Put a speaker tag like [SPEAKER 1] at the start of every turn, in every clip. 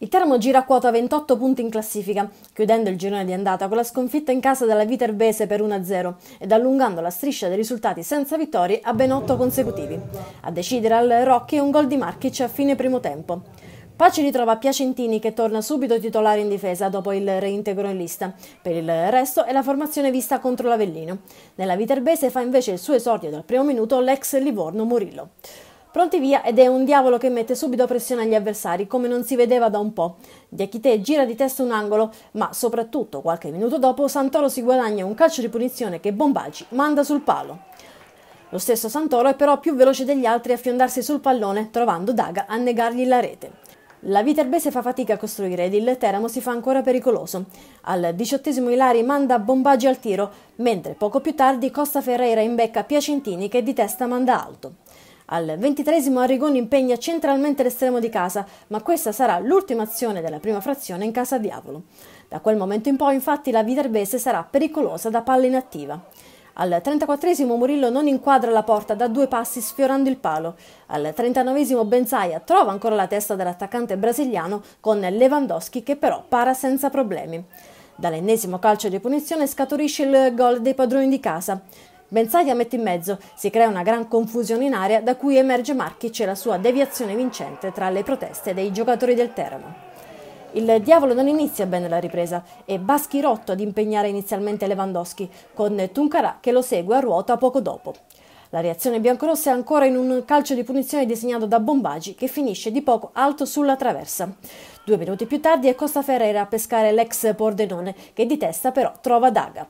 [SPEAKER 1] Il Teramo gira a quota 28 punti in classifica, chiudendo il girone di andata con la sconfitta in casa della Viterbese per 1-0 ed allungando la striscia dei risultati senza vittorie a ben 8 consecutivi. A decidere al Rocchi un gol di Marchic a fine primo tempo. Paci ritrova Piacentini che torna subito titolare in difesa dopo il reintegro in lista. Per il resto è la formazione vista contro l'Avellino. Nella Viterbese fa invece il suo esordio dal primo minuto l'ex Livorno Murillo. Pronti via ed è un diavolo che mette subito pressione agli avversari, come non si vedeva da un po'. Diachite gira di testa un angolo, ma soprattutto qualche minuto dopo Santoro si guadagna un calcio di punizione che Bombaggi manda sul palo. Lo stesso Santoro è però più veloce degli altri a fiondarsi sul pallone, trovando Daga a negargli la rete. La Viterbese fa fatica a costruire ed il Teramo si fa ancora pericoloso. Al diciottesimo Ilari manda Bombaggi al tiro, mentre poco più tardi Costa Ferreira imbecca Piacentini che di testa manda alto. Al ventitresimo Arrigoni impegna centralmente l'estremo di casa, ma questa sarà l'ultima azione della prima frazione in casa diavolo. Da quel momento in poi, infatti, la Viterbese sarà pericolosa da palla inattiva. Al 34 Murillo non inquadra la porta da due passi sfiorando il palo. Al 39 Benzaia trova ancora la testa dell'attaccante brasiliano con Lewandowski che però para senza problemi. Dall'ennesimo calcio di punizione scaturisce il gol dei padroni di casa. Ben mette in mezzo, si crea una gran confusione in area da cui emerge Marchic e la sua deviazione vincente tra le proteste dei giocatori del Teramo. Il diavolo non inizia bene la ripresa e Baschi rotto ad impegnare inizialmente Lewandowski, con Tuncarà che lo segue a ruota poco dopo. La reazione biancorossa è ancora in un calcio di punizione disegnato da Bombagi che finisce di poco alto sulla traversa. Due minuti più tardi è Costa Ferreira a pescare l'ex Pordenone che di testa però trova Daga.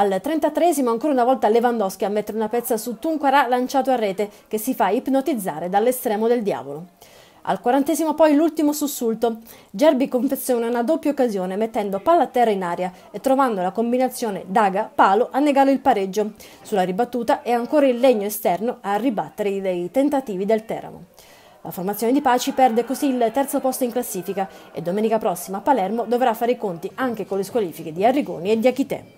[SPEAKER 1] Al 33 ancora una volta Lewandowski a mettere una pezza su Tunquara lanciato a rete che si fa ipnotizzare dall'estremo del diavolo. Al quarantesimo poi l'ultimo sussulto. Gerbi confeziona una doppia occasione mettendo palla a terra in aria e trovando la combinazione daga-palo a negare il pareggio. Sulla ribattuta è ancora il legno esterno a ribattere i tentativi del Teramo. La formazione di Paci perde così il terzo posto in classifica e domenica prossima Palermo dovrà fare i conti anche con le squalifiche di Arrigoni e di Achitè.